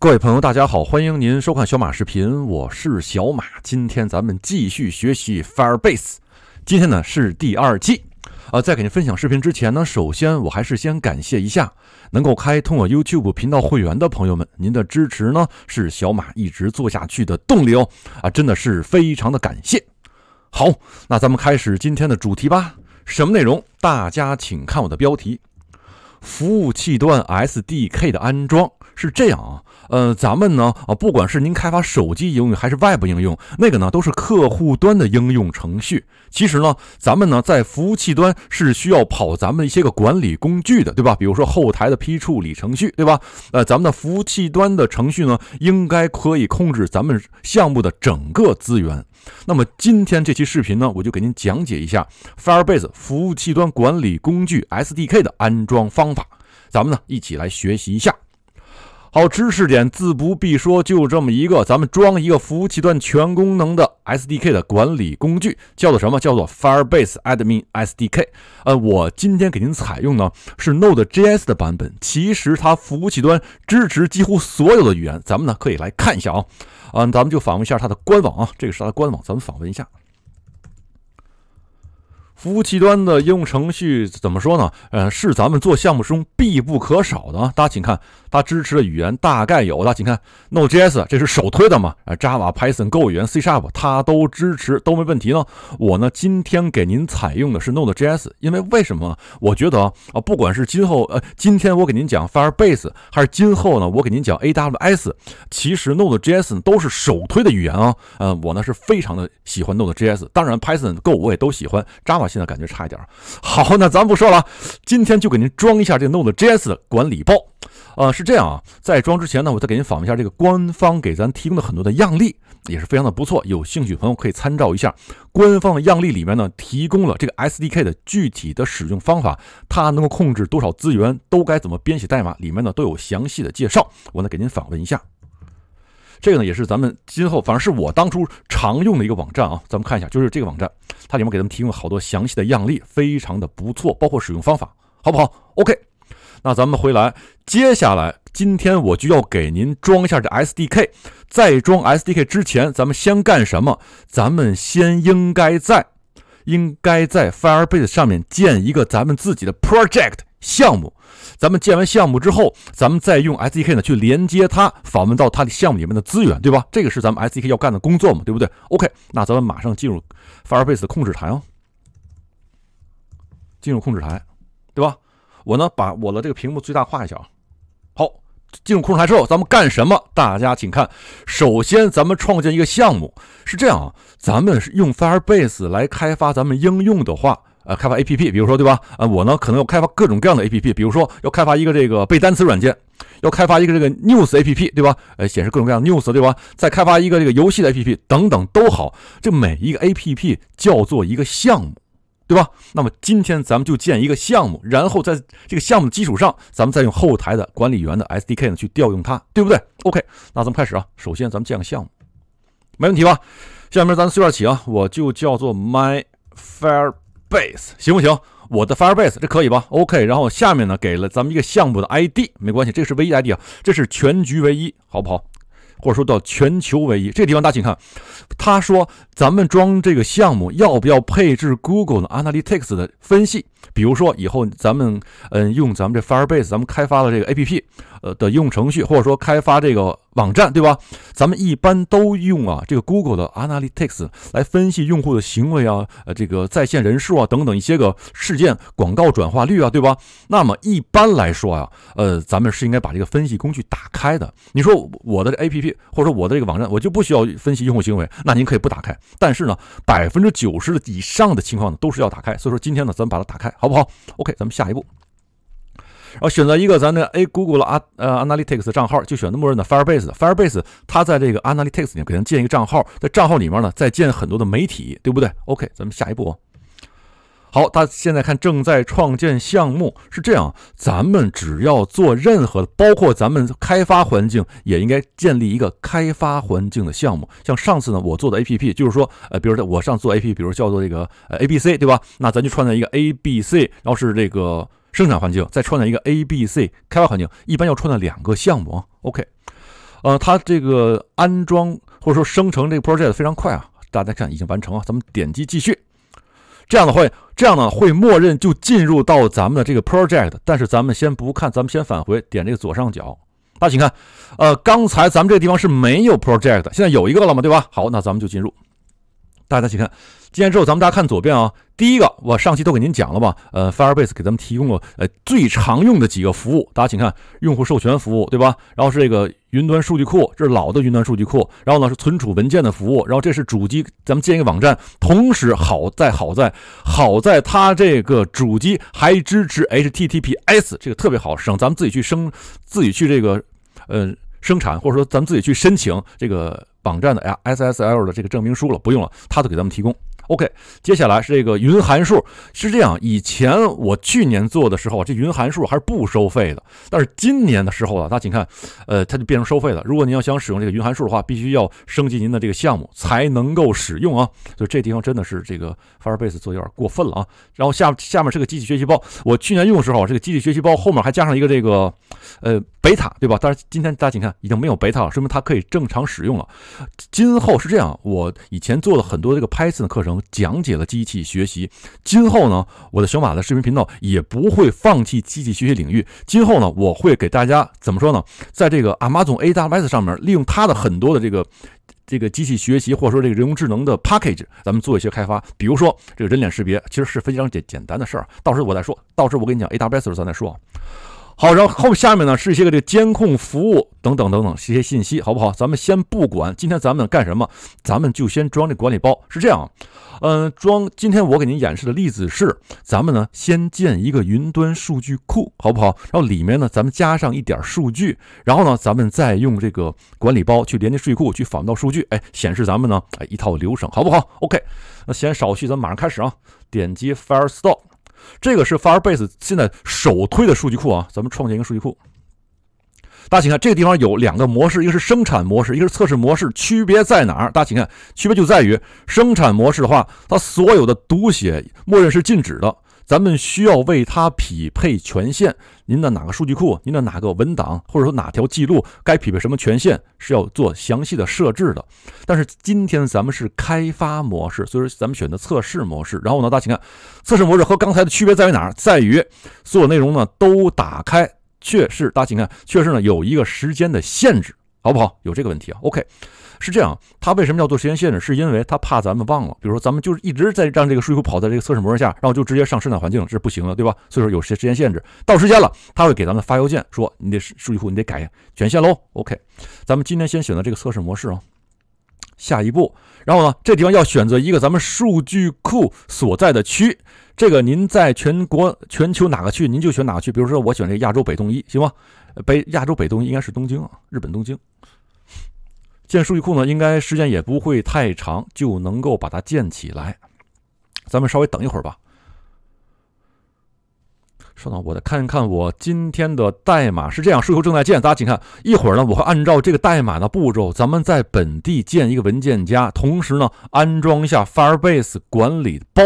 各位朋友，大家好，欢迎您收看小马视频，我是小马。今天咱们继续学习 Firebase，今天呢是第二期。啊，在给您分享视频之前呢，首先我还是先感谢一下能够开通我 YouTube 频道会员的朋友们，您的支持呢是小马一直做下去的动力哦。啊，真的是非常的感谢。好，那咱们开始今天的主题吧。什么内容？大家请看我的标题：服务器端 SDK 的安装。是这样啊，呃，咱们呢啊，不管是您开发手机应用还是外部应用，那个呢都是客户端的应用程序。其实呢，咱们呢在服务器端是需要跑咱们一些个管理工具的，对吧？比如说后台的批处理程序，对吧？呃，咱们的服务器端的程序呢，应该可以控制咱们项目的整个资源。那么今天这期视频呢，我就给您讲解一下 Firebase 服务器端管理工具 SDK 的安装方法，咱们呢一起来学习一下。好，知识点自不必说，就这么一个，咱们装一个服务器端全功能的 S D K 的管理工具，叫做什么？叫做 Firebase Admin S D K。呃，我今天给您采用呢是 Node J S 的版本。其实它服务器端支持几乎所有的语言，咱们呢可以来看一下啊。啊，咱们就访问一下它的官网啊，这个是它的官网，咱们访问一下。服务器端的应用程序怎么说呢？呃，是咱们做项目中必不可少的啊！大家请看，它支持的语言大概有，大家请看，Node.js，这是首推的嘛？啊，Java、Python、Go 语言、C Sharp，它都支持，都没问题呢。我呢，今天给您采用的是 Node.js，因为为什么？我觉得啊，不管是今后呃，今天我给您讲 Firebase，还是今后呢，我给您讲 AWS，其实 Node.js 都是首推的语言啊。呃，我呢是非常的喜欢 Node.js，当然 Python、Go 我也都喜欢，Java。现在感觉差一点，好，那咱不说了，今天就给您装一下这个 Node.js 的管理包呃，是这样啊，在装之前呢，我再给您访问一下这个官方给咱提供的很多的样例，也是非常的不错。有兴趣朋友可以参照一下。官方的样例里面呢，提供了这个 SDK 的具体的使用方法，它能够控制多少资源，都该怎么编写代码，里面呢都有详细的介绍。我再给您访问一下。这个呢，也是咱们今后反正是我当初常用的一个网站啊。咱们看一下，就是这个网站，它里面给咱们提供了好多详细的样例，非常的不错，包括使用方法，好不好？OK，那咱们回来，接下来今天我就要给您装一下这 SDK。在装 SDK 之前，咱们先干什么？咱们先应该在应该在 Firebase 上面建一个咱们自己的 Project。项目，咱们建完项目之后，咱们再用 SDK 呢去连接它，访问到它的项目里面的资源，对吧？这个是咱们 SDK 要干的工作嘛，对不对？OK，那咱们马上进入 Firebase 的控制台哦，进入控制台，对吧？我呢把我的这个屏幕最大化一下啊。好，进入控制台之后，咱们干什么？大家请看，首先咱们创建一个项目，是这样啊，咱们用 Firebase 来开发咱们应用的话。呃，开发 A P P，比如说对吧？啊，我呢可能要开发各种各样的 A P P，比如说要开发一个这个背单词软件，要开发一个这个 news A P P，对吧？呃，显示各种各样的 news，对吧？再开发一个这个游戏的 A P P，等等都好。这每一个 A P P 叫做一个项目，对吧？那么今天咱们就建一个项目，然后在这个项目的基础上，咱们再用后台的管理员的 S D K 呢去调用它，对不对？OK，那咱们开始啊，首先咱们建个项目，没问题吧？下面咱随便起啊，我就叫做 My f a i r Base 行不行？我的 Firebase 这可以吧？OK，然后下面呢给了咱们一个项目的 ID，没关系，这是唯一 ID 啊，这是全局唯一，好不好？或者说到全球唯一，这个地方大家请看，他说咱们装这个项目要不要配置 Google 的 Analytics 的分析？比如说以后咱们嗯用咱们这 Firebase 咱们开发了这个 APP。呃的应用程序，或者说开发这个网站，对吧？咱们一般都用啊这个 Google 的 Analytics 来分析用户的行为啊，呃，这个在线人数啊，等等一些个事件、广告转化率啊，对吧？那么一般来说啊，呃，咱们是应该把这个分析工具打开的。你说我的 APP 或者说我的这个网站，我就不需要分析用户行为，那您可以不打开。但是呢，百分之九十以上的情况呢都是要打开。所以说今天呢，咱们把它打开，好不好？OK，咱们下一步。然后选择一个咱的 A Google 啊呃 Analytics 账号，就选默认的 Firebase。Firebase 它在这个 Analytics 里面给咱建一个账号，在账号里面呢再建很多的媒体，对不对？OK，咱们下一步。好，他现在看正在创建项目，是这样。咱们只要做任何，包括咱们开发环境，也应该建立一个开发环境的项目。像上次呢，我做的 APP，就是说呃，比如说我上做 APP，比如叫做这个呃 ABC，对吧？那咱就创建一个 ABC，然后是这个。生产环境再创建一个 A B C 开发环境，一般要创建两个项目。OK，呃，它这个安装或者说生成这个 project 非常快啊，大家看已经完成了，咱们点击继续，这样的话，这样呢会默认就进入到咱们的这个 project，但是咱们先不看，咱们先返回点这个左上角，大家请看，呃，刚才咱们这个地方是没有 project，现在有一个了嘛，对吧？好，那咱们就进入，大家请看。进来之后，咱们大家看左边啊，第一个我上期都给您讲了吧？呃，Firebase 给咱们提供了呃最常用的几个服务，大家请看用户授权服务，对吧？然后是这个云端数据库，这是老的云端数据库，然后呢是存储文件的服务，然后这是主机，咱们建一个网站，同时好在好在好在它这个主机还支持 HTTPS，这个特别好，省咱们自己去生自己去这个呃生产或者说咱们自己去申请这个网站的呀 SSL 的这个证明书了，不用了，它都给咱们提供。OK，接下来是这个云函数，是这样，以前我去年做的时候这云函数还是不收费的，但是今年的时候啊，大家请看，呃，它就变成收费了。如果您要想使用这个云函数的话，必须要升级您的这个项目才能够使用啊。所以这地方真的是这个 Firebase 做有点过分了啊。然后下下面是个机器学习包，我去年用的时候这个机器学习包后面还加上一个这个，呃。贝塔对吧？但是今天大家请看已经没有贝塔了，说明它可以正常使用了。今后是这样，我以前做了很多这个 Python 的课程，讲解了机器学习。今后呢，我的小马的视频频道也不会放弃机器学习领域。今后呢，我会给大家怎么说呢？在这个 Amazon AWS 上面，利用它的很多的这个这个机器学习，或者说这个人工智能的 package，咱们做一些开发。比如说这个人脸识别，其实是非常简简单的事儿。到时候我再说，到时候我跟你讲 AWS 时咱再说。好，然后后面下面呢是一些个这个监控服务等等等等这些信息，好不好？咱们先不管，今天咱们干什么？咱们就先装这管理包，是这样。嗯，装。今天我给您演示的例子是，咱们呢先建一个云端数据库，好不好？然后里面呢，咱们加上一点数据，然后呢，咱们再用这个管理包去连接数据库去访问到数据，哎，显示咱们呢哎一套流程，好不好？OK，那先稍叙，咱们马上开始啊，点击 Fire Store。这个是 Firebase 现在首推的数据库啊，咱们创建一个数据库。大家请看，这个地方有两个模式，一个是生产模式，一个是测试模式，区别在哪儿？大家请看，区别就在于生产模式的话，它所有的读写默认是禁止的。咱们需要为它匹配权限，您的哪个数据库，您的哪个文档，或者说哪条记录该匹配什么权限，是要做详细的设置的。但是今天咱们是开发模式，所以说咱们选择测试模式。然后呢，大家请看，测试模式和刚才的区别在于哪儿？在于所有内容呢都打开，确实，大家请看，确实呢有一个时间的限制。好不好？有这个问题啊？OK，是这样，他为什么要做时间限制？是因为他怕咱们忘了。比如说，咱们就是一直在让这个数据库跑在这个测试模式下，然后就直接上生产环境，这不行了，对吧？所以说有些时间限制，到时间了，他会给咱们发邮件说：“你得数据库，你得改权限喽。”OK，咱们今天先选择这个测试模式啊。下一步，然后呢，这地方要选择一个咱们数据库所在的区。这个您在全国、全球哪个区，您就选哪个区。比如说，我选这亚洲北东一，行吗？北亚洲北东应该是东京啊，日本东京。建数据库呢，应该时间也不会太长，就能够把它建起来。咱们稍微等一会儿吧。稍等，我再看一看，我今天的代码是这样，数据库正在建，大家请看。一会儿呢，我会按照这个代码的步骤，咱们在本地建一个文件夹，同时呢安装一下 Firebase 管理包。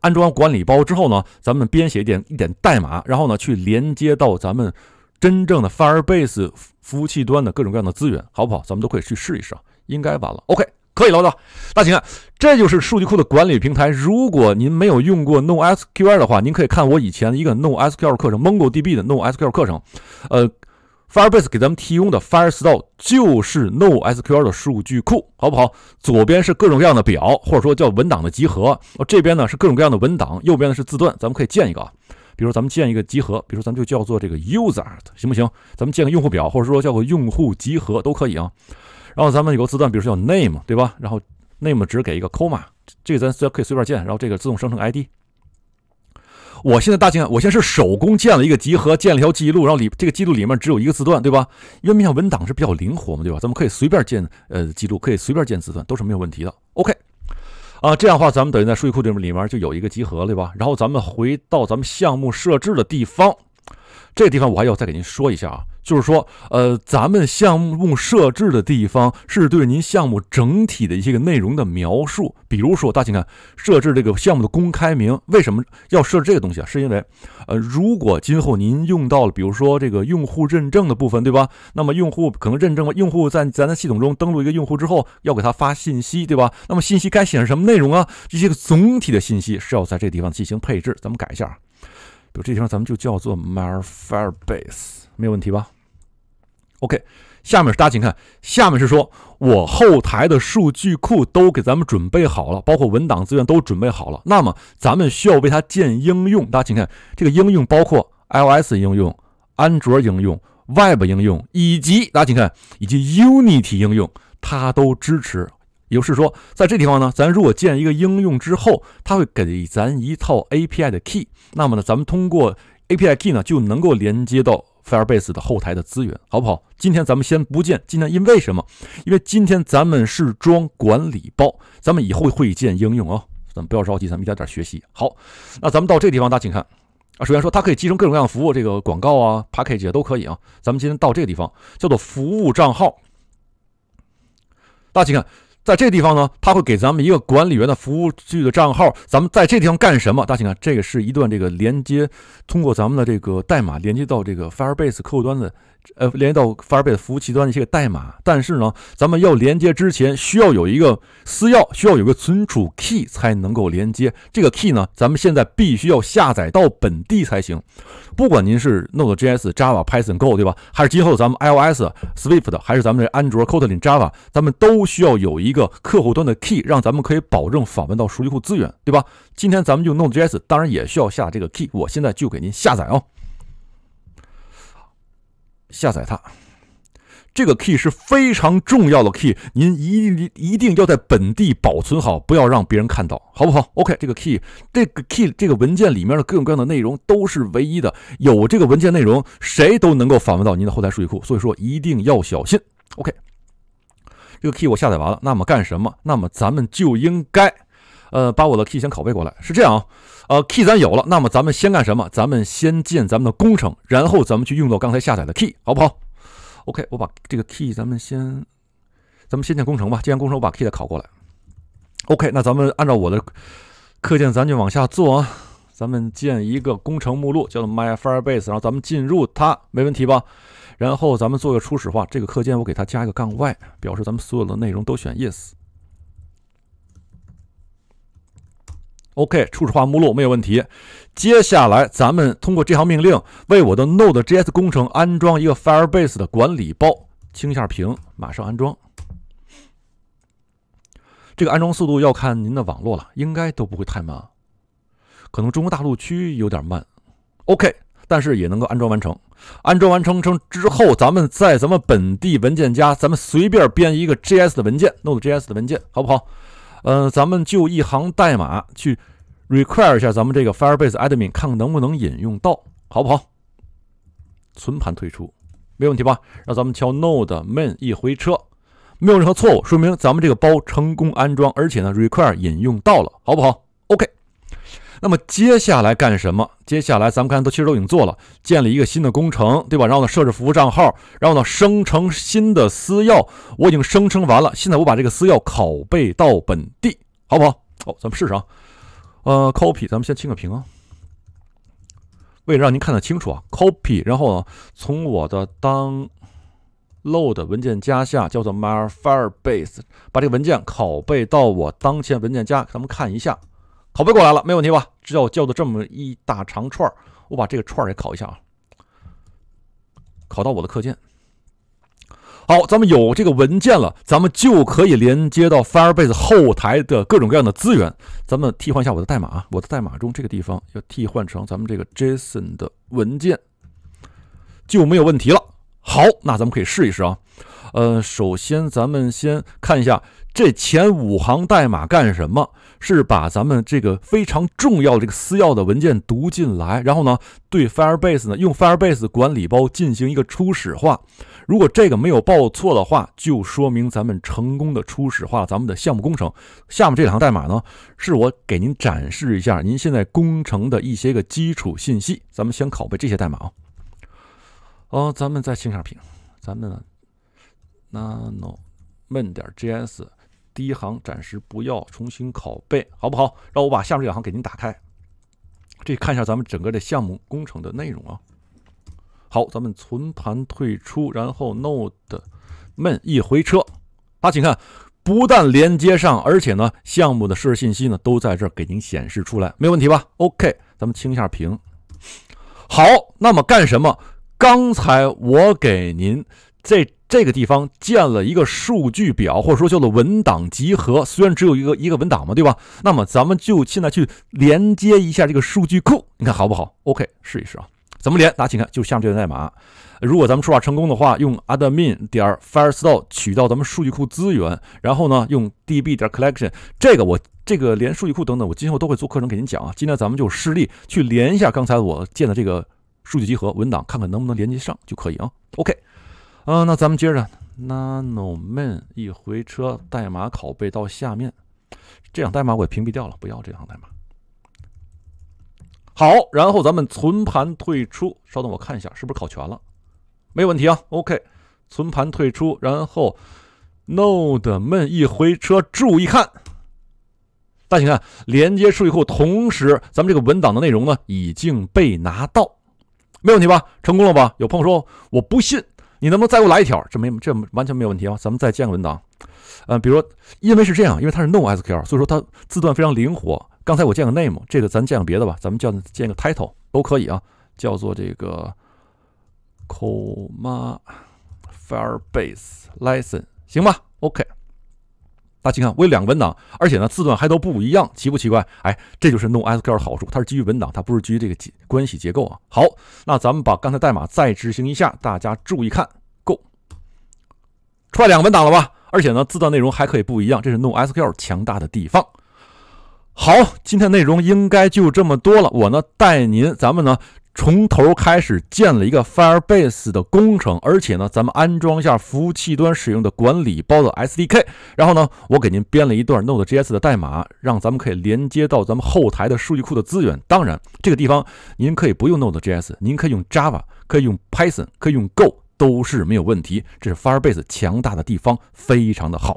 安装管理包之后呢，咱们编写一点一点代码，然后呢去连接到咱们。真正的 Firebase 服务器端的各种各样的资源，好不好？咱们都可以去试一试，啊，应该完了。OK，可以了，大那大看，这就是数据库的管理平台。如果您没有用过 NoSQL 的话，您可以看我以前一个 NoSQL 课程，MongoDB 的 NoSQL 课程。呃，Firebase 给咱们提供的 f i r e s t o r e 就是 NoSQL 的数据库，好不好？左边是各种各样的表，或者说叫文档的集合。这边呢是各种各样的文档，右边呢是字段，咱们可以建一个。啊。比如咱们建一个集合，比如咱们就叫做这个 user，行不行？咱们建个用户表，或者说叫个用户集合都可以啊。然后咱们有个字段，比如说叫 name，对吧？然后 name 只给一个 c o m a 这个咱可以随便建。然后这个自动生成 ID。我现在大建，我现在是手工建了一个集合，建了一条记录，然后里这个记录里面只有一个字段，对吧？因为面向文档是比较灵活嘛，对吧？咱们可以随便建呃记录，可以随便建字段，都是没有问题的。OK。啊，这样的话，咱们等于在数据库里面里面就有一个集合了，对吧？然后咱们回到咱们项目设置的地方，这个地方我还要再给您说一下啊。就是说，呃，咱们项目设置的地方是对您项目整体的一些个内容的描述。比如说，大家请看，设置这个项目的公开名。为什么要设置这个东西啊？是因为，呃，如果今后您用到了，比如说这个用户认证的部分，对吧？那么用户可能认证，用户在咱的系统中登录一个用户之后，要给他发信息，对吧？那么信息该显示什么内容啊？这些个总体的信息是要在这个地方进行配置。咱们改一下，比如这地方咱们就叫做 My Firebase，没有问题吧？OK，下面是大家请看，下面是说我后台的数据库都给咱们准备好了，包括文档资源都准备好了。那么咱们需要为它建应用，大家请看这个应用包括 iOS 应用、安卓应用、Web 应用以及大家请看以及 Unity 应用，它都支持。也就是说，在这地方呢，咱如果建一个应用之后，它会给咱一套 API 的 key，那么呢，咱们通过 API key 呢就能够连接到。Firebase 的后台的资源好不好？今天咱们先不见，今天因为什么？因为今天咱们是装管理包，咱们以后会见应用啊，咱们不要着急，咱们一点点学习。好，那咱们到这个地方，大家请看啊。首先说，它可以集成各种各样的服务，这个广告啊、Package 也都可以啊。咱们今天到这个地方叫做服务账号，大家请看。在这地方呢，他会给咱们一个管理员的服务器的账号。咱们在这地方干什么？大家请看，这个是一段这个连接，通过咱们的这个代码连接到这个 Firebase 客户端的。呃，连接到 Firebase 服务器端的一些个代码，但是呢，咱们要连接之前需要有一个私钥，需要有个存储 key 才能够连接。这个 key 呢，咱们现在必须要下载到本地才行。不管您是 Node.js、Java、Python、Go，对吧？还是今后咱们 iOS Swift 还是咱们这安卓 o d Kotlin、Java，咱们都需要有一个客户端的 key，让咱们可以保证访问到数据库资源，对吧？今天咱们用 Node.js，当然也需要下这个 key，我现在就给您下载哦。下载它，这个 key 是非常重要的 key，您一定一定要在本地保存好，不要让别人看到，好不好？OK，这个 key，这个 key，这个文件里面的各种各样的内容都是唯一的，有这个文件内容，谁都能够访问到您的后台数据库，所以说一定要小心。OK，这个 key 我下载完了，那么干什么？那么咱们就应该。呃，把我的 key 先拷贝过来，是这样啊。呃，key 咱有了，那么咱们先干什么？咱们先建咱们的工程，然后咱们去用到刚才下载的 key，好不好？OK，我把这个 key 咱们先，咱们先建工程吧。建完工程，我把 key 再拷过来。OK，那咱们按照我的课件，咱就往下做啊。咱们建一个工程目录，叫做 My Firebase，然后咱们进入它，没问题吧？然后咱们做个初始化，这个课件我给它加一个杠 Y，表示咱们所有的内容都选 Yes。OK，初始化目录没有问题。接下来咱们通过这行命令为我的 Node.js 工程安装一个 Firebase 的管理包。清一下屏，马上安装。这个安装速度要看您的网络了，应该都不会太慢，可能中国大陆区有点慢。OK，但是也能够安装完成。安装完成成之后，咱们在咱们本地文件夹，咱们随便编一个 JS 的文件，Node.js 的文件，好不好？嗯，咱们就一行代码去 require 一下咱们这个 Firebase Admin，看看能不能引用到，好不好？存盘退出，没问题吧？让咱们敲 node main 一回车，没有任何错误，说明咱们这个包成功安装，而且呢 require 引用到了，好不好？OK。那么接下来干什么？接下来咱们看，都其实都已经做了，建立一个新的工程，对吧？然后呢，设置服务账号，然后呢，生成新的私钥。我已经生成完了，现在我把这个私钥拷贝到本地，好不好？好，咱们试试啊。呃，copy，咱们先清个屏啊，为了让您看得清楚啊，copy，然后呢，从我的当 l o a d 文件夹下叫做 myfirebase，把这个文件拷贝到我当前文件夹，咱们看一下。拷贝过来了，没问题吧？只要我叫的这么一大长串儿，我把这个串儿也拷一下啊，拷到我的课件。好，咱们有这个文件了，咱们就可以连接到 Firebase 后台的各种各样的资源。咱们替换一下我的代码，我的代码中这个地方要替换成咱们这个 JSON 的文件，就没有问题了。好，那咱们可以试一试啊。呃，首先咱们先看一下这前五行代码干什么？是把咱们这个非常重要的这个私钥的文件读进来，然后呢，对 Firebase 呢用 Firebase 管理包进行一个初始化。如果这个没有报错的话，就说明咱们成功的初始化咱们的项目工程。下面这两行代码呢，是我给您展示一下您现在工程的一些个基础信息。咱们先拷贝这些代码啊。哦，咱们再清下屏，咱们。n a n o 闷点 js，第一行暂时不要重新拷贝，好不好？让我把下面这两行给您打开。这看一下咱们整个的项目工程的内容啊。好，咱们存盘退出，然后 n o d e m 一回车。啊，请看，不但连接上，而且呢项目的设置信息呢都在这儿给您显示出来，没问题吧？OK，咱们清一下屏。好，那么干什么？刚才我给您这。这个地方建了一个数据表，或者说叫做文档集合，虽然只有一个一个文档嘛，对吧？那么咱们就现在去连接一下这个数据库，你看好不好？OK，试一试啊。怎么连？大家请看，就下面这段代码。如果咱们输入成功的话，用 admin 点儿 Firestore 取到咱们数据库资源，然后呢用 db 点 collection。这个我这个连数据库等等，我今后都会做课程给您讲啊。今天咱们就示例去连一下刚才我建的这个数据集合文档，看看能不能连接上就可以啊。OK。啊，那咱们接着 nano men 一回车，代码拷贝到下面，这样代码我也屏蔽掉了，不要这行代码。好，然后咱们存盘退出。稍等，我看一下是不是拷全了，没有问题啊。OK，存盘退出，然后 node men 一回车，注意看，大家看，连接数据库，同时咱们这个文档的内容呢已经被拿到，没问题吧？成功了吧？有朋友说我不信。你能不能再给我来一条？这没这完全没有问题啊！咱们再建个文档，呃，比如说，因为是这样，因为它是 NoSQL，所以说它字段非常灵活。刚才我建个 name，这个咱建个别的吧，咱们叫建个 title 都可以啊，叫做这个，comma，Firebase lesson，行吧？OK。大家看，我有两个文档，而且呢字段还都不一样，奇不奇怪？哎，这就是弄 SQL 的好处，它是基于文档，它不是基于这个关关系结构啊。好，那咱们把刚才代码再执行一下，大家注意看，够出来两个文档了吧？而且呢字段内容还可以不一样，这是弄 SQL 强大的地方。好，今天内容应该就这么多了，我呢带您，咱们呢。从头开始建了一个 Firebase 的工程，而且呢，咱们安装一下服务器端使用的管理包的 SDK，然后呢，我给您编了一段 Node.js 的代码，让咱们可以连接到咱们后台的数据库的资源。当然，这个地方您可以不用 Node.js，您可以用 Java，可以用 Python，可以用 Go。都是没有问题，这是 Firebase 强大的地方，非常的好。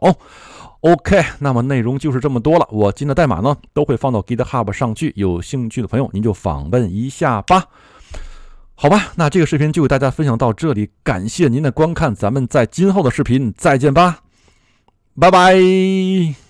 OK，那么内容就是这么多了。我今的代码呢，都会放到 GitHub 上去，有兴趣的朋友您就访问一下吧。好吧，那这个视频就给大家分享到这里，感谢您的观看，咱们在今后的视频再见吧，拜拜。